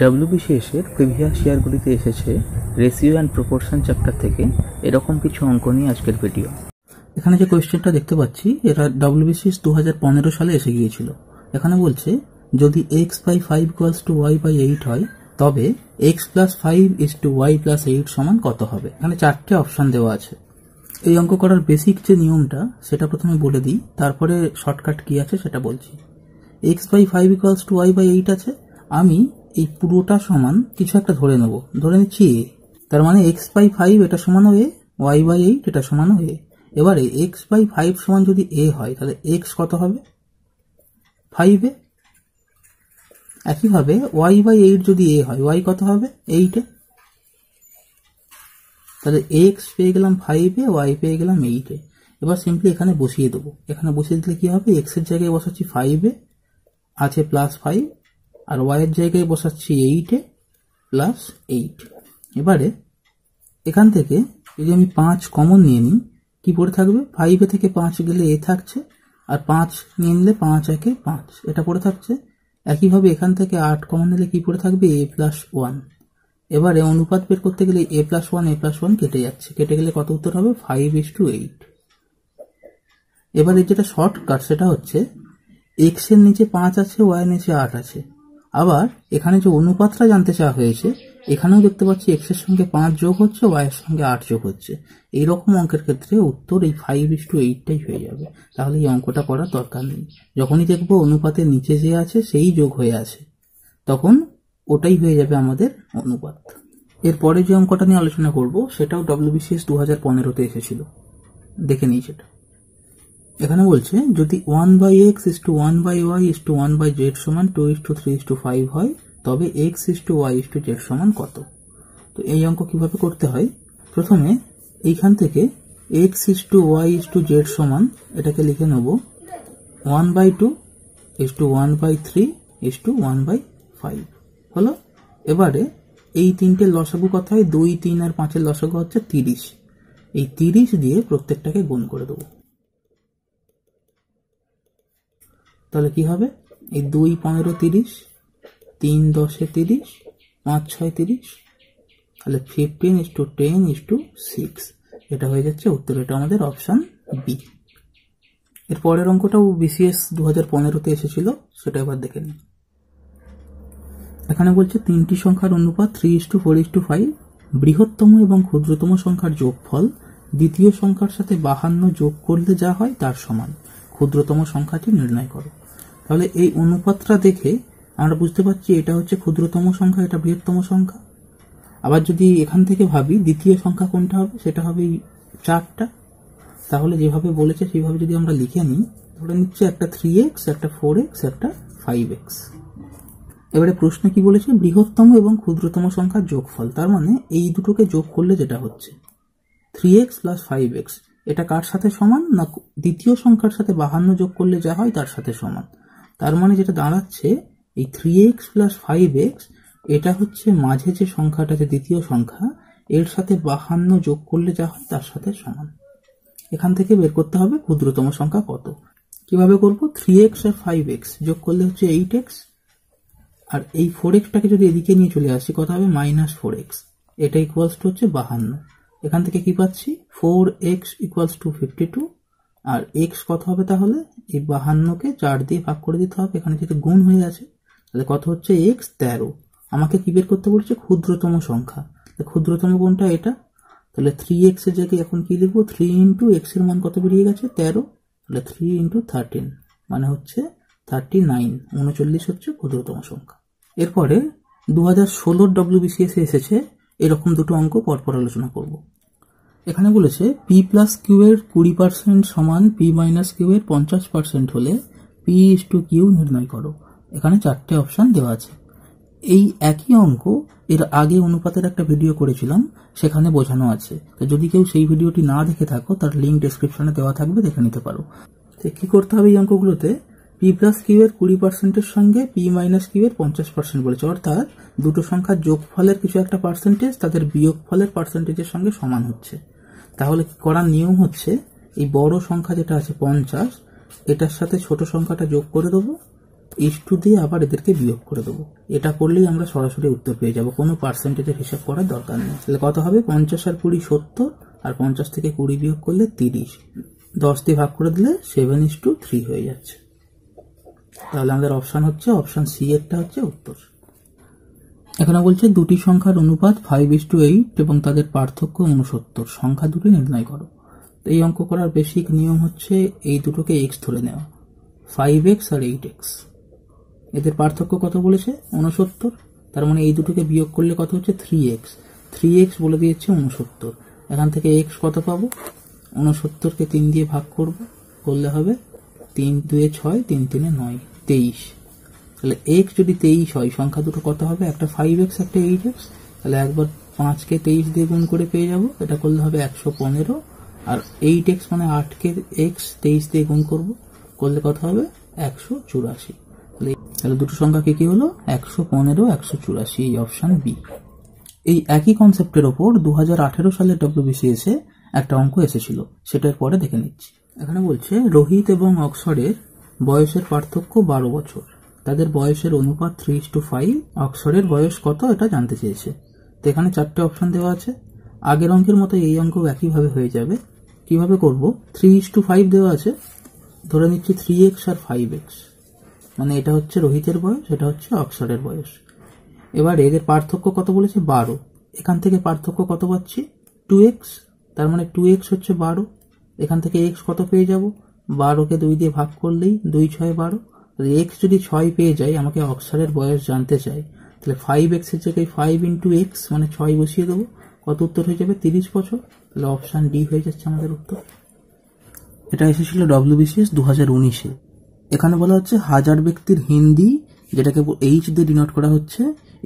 ডাব্লিউবিসিএসের previous ইয়ারগুলিতে এসেছে ratio and proportion chapter থেকে এরকম কিছু অঙ্ক নিয়ে আজকের ভিডিও এখানে যে কোয়েশ্চেনটা দেখতে পাচ্ছি এরা ডাব্লিউবিসিএস দু হাজার পনেরো সালে এসে গিয়েছিল এখানে বলছে যদি x by five equals to y by eight হয় তবে x plus five is to y plus eight সমান কত হবে এখানে চারটে অপশন দেওয়া আছে এই অঙ্ক করার বেসিক যে নিয়মটা সেটা প্রথমে বলে দিই তারপরে শর্টকাট কি আছে সেটা বলছি x by five equals to y by eight আছে আমি এই পুরোটা সমান কিছু একটা ধরে নেব ধরে নিচ্ছি এ তার মানে এক্স বাই ফাইভ এটা সমান হয়ে ওয়াই বাই এইট এটা সমান হয়ে এবারে এক্স বাই ফাইভ সমান যদি এ হয় তাহলে এক্স কত হবে ফাইভে একইভাবে ওয়াই বাই এইট যদি এ হয় ওয়াই কত হবে এইটে তাহলে এক্স পেয়ে গেলাম ফাইভে ওয়াই পেয়ে গেলাম এইটে এবার সিম্পলি এখানে বসিয়ে দেবো এখানে বসিয়ে দিলে কী হবে এক্সের জায়গায় বসাচ্ছি ফাইভে আছে প্লাস ফাইভ আর ওয়াইয়ের জায়গায় বসাচ্ছি এইটে প্লাস এইট এবারে এখান থেকে যদি আমি পাঁচ কমন নিয়ে নিই কী পড়ে থাকবে ফাইভে থেকে পাঁচ গেলে এ থাকছে আর পাঁচ নিয়ে নিলে পাঁচ একে পাঁচ এটা পড়ে থাকছে একইভাবে এখান থেকে আট কমন নিলে কী পড়ে থাকবে এ প্লাস ওয়ান এবারে অনুপাত বের করতে গেলে a plus one a plus one কেটে যাচ্ছে কেটে গেলে কত উত্তর হবে ফাইভ ইস টু এইট এবারে যেটা শর্টকাট সেটা হচ্ছে এক্সের নিচে পাঁচ আছে ওয়াই নিচে আট আছে আবার এখানে যে অনুপাতটা জানতে চাওয়া হয়েছে এখানেও দেখতে পাচ্ছি এক্স এর সঙ্গে পাঁচ যোগ হচ্ছে ওয়াই এর সঙ্গে আট যোগ হচ্ছে এইরকম অঙ্কের ক্ষেত্রে উত্তর এই ফাইভ ইস টু এইটটাই হয়ে যাবে তাহলে এই অঙ্কটা করার দরকার নেই যখনই দেখবো অনুপাতের নিচে যে আছে সেই যোগ হয়ে আছে তখন ওটাই হয়ে যাবে আমাদের অনুপাত এরপরে যে অঙ্কটা নিয়ে আলোচনা করব সেটাও ডব্লিউবিসিএস দু হাজার পনেরোতে এসেছিল দেখে নিই সেটা এখানে বলছে যদি one by x is to one by y is to one by z সমান two is to three is to five হয় তবে x is to y is to z সমান কত তো এই অঙ্ক কিভাবে করতে হয় প্রথমে এইখান থেকে x is to y is to z সমান এটাকে লিখে নেব one by two is to one by three is to one by five হলো এবারে এই তিনটে লসাগু কথায় দুই তিন আর পাঁচের লসাগু হচ্ছে তিরিশ এই তিরিশ দিয়ে প্রত্যেকটাকে গুণ করে দেবো তাহলে কি হবে এই দুই পনেরো তিরিশ তিন দশে তিরিশ পাঁচ ছয় তিরিশ তাহলে fifteen is to ten is to six এটা হয়ে যাচ্ছে উত্তর এটা আমাদের অপশান বি এর পরের অঙ্কটাও বিসিএস দু হাজার পনেরোতে এসেছিল সেটা এবার দেখে নিন এখানে বলছে তিনটি সংখ্যার অনুপাত three is to four is to five বৃহত্তম এবং ক্ষুদ্রতম সংখ্যার যোগফল দ্বিতীয় সংখ্যার সাথে বাহান্ন যোগ করলে যা হয় তার সমান ক্ষুদ্রতম সংখ্যাটি নির্ণয় করো তাহলে এই অনুপাতটা দেখে আমরা বুঝতে পারছি এটা হচ্ছে ক্ষুদ্রতম সংখ্যা এটা বৃহত্তম সংখ্যা আবার যদি এখান থেকে ভাবি দ্বিতীয় সংখ্যা কোনটা হবে সেটা হবে চারটা তাহলে যেভাবে বলেছে সেভাবে যদি আমরা লিখে নিই ধরে নিচ্ছি একটা থ্রি এক্স একটা ফোর এক্স একটা ফাইভ এক্স এবারে প্রশ্ন কি বলেছে বৃহত্তম এবং ক্ষুদ্রতম সংখ্যার যোগফল তার মানে এই দুটোকে যোগ করলে যেটা হচ্ছে three x plus five x এটা কার সাথে সমান না দ্বিতীয় সংখ্যার সাথে বাহান্ন যোগ করলে যা হয় তার সাথে সমান তার মানে যেটা দাঁড়াচ্ছে এই three x plus five x এটা হচ্ছে মাঝে যে সংখ্যাটা যে দ্বিতীয় সংখ্যা এর সাথে বাহান্ন যোগ করলে যা হয় তার সাথে সমান এখান থেকে বের করতে হবে ক্ষুদ্রতম সংখ্যা কত কিভাবে করব থ্রি এক্স আর ফাইভ এক্স যোগ করলে হচ্ছে এইট এক্স আর এই ফোর এক্সটাকে যদি এদিকে নিয়ে চলে আসি কথা হবে মাইনাস ফোর এক্স এটা ইকুয়ালস টু হচ্ছে বাহান্ন এখান থেকে কি পাচ্ছি four x equals to fifty two আর এক্স কত হবে তাহলে এই বাহান্নকে চার দিয়ে ভাগ করে দিতে হবে এখানে যেহেতু গুণ হয়ে গেছে তাহলে কত হচ্ছে এক্স তেরো আমাকে কি বের করতে বলছে ক্ষুদ্রতম সংখ্যা ক্ষুদ্রতম কোনটা এটা তাহলে থ্রি এক্স এর জায়গায় এখন কি লিখবো থ্রি ইন্টু এক্স এর মান কত বেরিয়ে গেছে তেরো তাহলে থ্রি ইন্টু থার্টিন মানে হচ্ছে থার্টি নাইন উনচল্লিশ হচ্ছে ক্ষুদ্রতম সংখ্যা এরপরে দু হাজার ষোলোর ডব্লিউবিসিএসে এসেছে এরকম দুটো অঙ্ক পরপর আলোচনা করবো এখানে বলেছে পি প্লাস কিউ এর কুড়ি পার্সেন্ট সমান পি মাইনাস কিউ এর পঞ্চাশ পার্সেন্ট হলে পি ইস টু কিউ নির্ণয় করো এখানে চারটে অপশান দেওয়া আছে এই একই অঙ্ক এর আগে অনুপাতের একটা ভিডিও করেছিলাম সেখানে বোঝানো আছে তো যদি কেউ সেই ভিডিওটি না দেখে থাকো তার লিঙ্ক ডিসক্রিপশনে দেওয়া থাকবে দেখে নিতে পারো তো কী করতে হবে এই অঙ্কগুলোতে পি প্লাস কিউ এর কুড়ি পার্সেন্টের সঙ্গে পি মাইনাস কিউ এর পঞ্চাশ পার্সেন্ট বলেছে অর্থাৎ দুটো যোগ যোগফলের কিছু একটা পার্সেন্টেজ তাদের বিয়োগ ফলের পার্সেন্টেজের সঙ্গে সমান হচ্ছে তাহলে করার নিয়ম হচ্ছে এই বড় সংখ্যা যেটা আছে পঞ্চাশ এটার সাথে ছোট সংখ্যাটা যোগ করে দেবো ইস্টু দিয়ে আবার এদেরকে বিয়োগ করে দেবো এটা করলেই আমরা সরাসরি উত্তর পেয়ে যাব কোনো পার্সেন্টেজের হিসাব করার দরকার নেই তাহলে কত হবে পঞ্চাশ আর কুড়ি সত্তর আর পঞ্চাশ থেকে কুড়ি বিয়োগ করলে তিরিশ দশ দিয়ে ভাগ করে দিলে সেভেন ইস টু থ্রি হয়ে যাচ্ছে তাহলে আমাদের অপশান হচ্ছে অপশান সি এরটা হচ্ছে উত্তর এখানে বলছে দুটি সংখ্যার অনুপাত ফাইভ ইস টু এইট এবং তাদের পার্থক্য উনসত্তর সংখ্যা দুটি নির্ণয় করো তো এই অঙ্ক করার বেসিক নিয়ম হচ্ছে এই দুটোকে এক্স ধরে নেওয়া ফাইভ এক্স আর এইট এক্স এদের পার্থক্য কত বলেছে উনসত্তর তার মানে এই দুটোকে বিয়োগ করলে কত হচ্ছে থ্রি এক্স থ্রি এক্স বলে দিয়েছে উনসত্তর এখান থেকে এক্স কত পাবো উনসত্তরকে তিন দিয়ে ভাগ করব করলে হবে তিন দুয়ে ছয় তিন তিনে নয় তেইশ তাহলে এক্স যদি তেইশ হয় সংখ্যা দুটো কত হবে একটা ফাইভ এক্স একটা এইট এক্স তাহলে একবার পাঁচকে তেইশ দিয়ে গুণ করে পেয়ে যাব এটা করলে হবে একশো পনেরো আর এইট এক্স মানে আটকে এক্স তেইশ দিয়ে গুণ করব করলে কত হবে একশো চুরাশি তাহলে দুটো সংখ্যা কি কি হলো একশো পনেরো একশো চুরাশি এই অপশান বি এই একই কনসেপ্টের ওপর দু হাজার সালে এ একটা অঙ্ক এসেছিল সেটার পরে দেখে নিচ্ছি এখানে বলছে রোহিত এবং অক্সরের বয়সের পার্থক্য বারো বছর তাদের বয়সের অনুপাত থ্রি টু ফাইভ অক্ষরের বয়স কত এটা জানতে চেয়েছে তো এখানে চারটে অপশন দেওয়া আছে আগের অঙ্কের মতো এই অঙ্ক একইভাবে হয়ে যাবে কিভাবে করব থ্রি টু ফাইভ দেওয়া আছে ধরে নিচ্ছি থ্রি এক্স আর ফাইভ এক্স মানে এটা হচ্ছে রোহিতের বয়স এটা হচ্ছে অক্সরের বয়স এবার এদের পার্থক্য কত বলেছে বারো এখান থেকে পার্থক্য কত পাচ্ছি টু এক্স তার মানে টু এক্স হচ্ছে বারো এখান থেকে এক্স কত পেয়ে যাব বারোকে দুই দিয়ে ভাগ করলেই দুই ছয় বারো এক্স যদি ছয় পেয়ে যাই আমাকে অক্সারের বয়স জানতে চাই তাহলে ফাইভ এক্সের জায়গায় ফাইভ ইন্টু এক্স মানে ছয় বসিয়ে দেবো কত উত্তর হয়ে যাবে তিরিশ বছর তাহলে অপশান ডি হয়ে যাচ্ছে আমাদের উত্তর এটা এসেছিল বিসিএস দু হাজার উনিশে এখানে বলা হচ্ছে হাজার ব্যক্তির হিন্দি যেটাকে এইচ দিয়ে ডিনোট করা হচ্ছে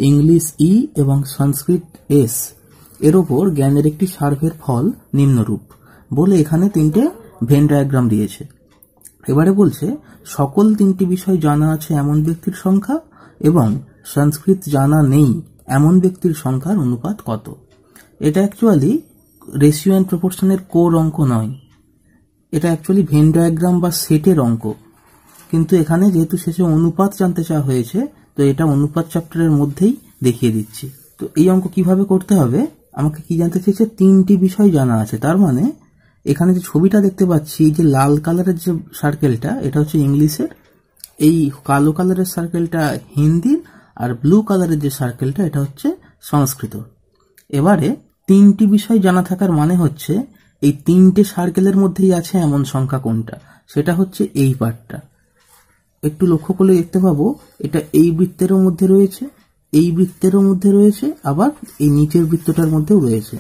ইংলিশ ই e এবং সংস্কৃত এস এর ওপর জ্ঞানের একটি সার্ভের ফল নিম্নরূপ বলে এখানে তিনটে ভেন ডায়াগ্রাম দিয়েছে এবারে বলছে সকল তিনটি বিষয় জানা আছে এমন ব্যক্তির সংখ্যা এবং সংস্কৃত জানা নেই এমন ব্যক্তির সংখ্যার অনুপাত কত এটা অ্যাকচুয়ালি রেশিও অ্যান্ড প্রপোর্শনের কোর অঙ্ক নয় এটা অ্যাকচুয়ালি ভেন ডায়াগ্রাম বা সেটের অঙ্ক কিন্তু এখানে যেহেতু শেষে অনুপাত জানতে চাওয়া হয়েছে তো এটা অনুপাত চ্যাপ্টারের মধ্যেই দেখিয়ে দিচ্ছি তো এই অঙ্ক কিভাবে করতে হবে আমাকে কি জানতে চেয়েছে তিনটি বিষয় জানা আছে তার মানে এখানে যে ছবিটা দেখতে পাচ্ছি এই যে লাল কালারের যে সার্কেলটা এটা হচ্ছে ইংলিশের এই কালো কালারের সার্কেলটা হিন্দির আর ব্লু কালারের যে সার্কেলটা এটা হচ্ছে সংস্কৃত এবারে তিনটি বিষয় জানা থাকার মানে হচ্ছে এই তিনটে সার্কেলের মধ্যেই আছে এমন সংখ্যা কোনটা সেটা হচ্ছে এই পার্টটা একটু লক্ষ্য করলে দেখতে পাবো এটা এই বৃত্তেরও মধ্যে রয়েছে এই বৃত্তেরও মধ্যে রয়েছে আবার এই নিচের বৃত্তটার মধ্যেও রয়েছে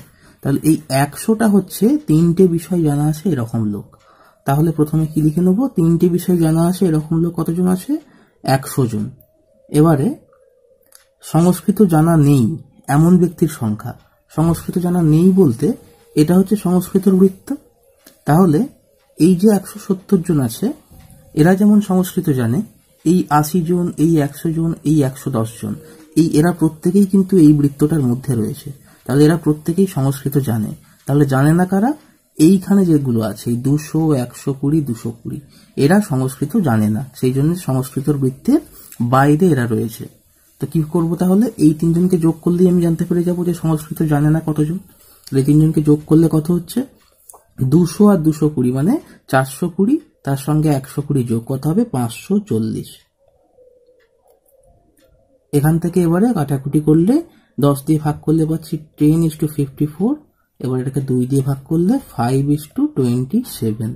তাহলে এই একশোটা হচ্ছে তিনটে বিষয় জানা আছে এরকম লোক তাহলে প্রথমে কি লিখে নেবো তিনটে বিষয় জানা আছে এরকম লোক কতজন আছে একশো জন এবারে সংস্কৃত জানা নেই এমন ব্যক্তির সংখ্যা সংস্কৃত জানা নেই বলতে এটা হচ্ছে সংস্কৃতের বৃত্ত তাহলে এই যে একশো সত্তর জন আছে এরা যেমন সংস্কৃত জানে এই আশি জন এই একশো জন এই একশো দশ জন এই এরা প্রত্যেকেই কিন্তু এই বৃত্তটার মধ্যে রয়েছে তাহলে এরা প্রত্যেকেই সংস্কৃত জানে তাহলে জানে না কারা এইখানে যেগুলো আছে দুশো একশো কুড়ি দুশো কুড়ি এরা সংস্কৃত জানে না সেই জন্য সংস্কৃতর বৃত্তের বাইরে এরা রয়েছে তো কি করব তাহলে এই তিনজনকে যোগ করলেই আমি জানতে পেরে যাবো যে সংস্কৃত জানে না কতজন এই তিনজনকে যোগ করলে কত হচ্ছে দুশো আর দুশো কুড়ি মানে চারশো কুড়ি তার সঙ্গে একশো কুড়ি যোগ কত হবে পাঁচশো চল্লিশ এখান থেকে এবারে কাটাকুটি করলে দশ দিয়ে ভাগ করলে পাচ্ছি ten is to fifty four এবার এটাকে দুই দিয়ে ভাগ করলে five is to twenty seven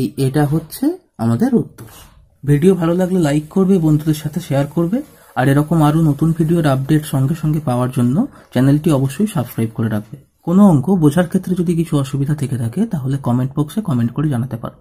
এই এটা হচ্ছে আমাদের উত্তর ভিডিও ভালো লাগলে লাইক করবে বন্ধুদের সাথে শেয়ার করবে আর এরকম আরও নতুন ভিডিওর আপডেট সঙ্গে সঙ্গে পাওয়ার জন্য চ্যানেলটি অবশ্যই সাবস্ক্রাইব করে রাখবে কোনো অঙ্ক বোঝার ক্ষেত্রে যদি কিছু অসুবিধা থেকে থাকে তাহলে কমেন্ট বক্সে কমেন্ট করে জানাতে পারো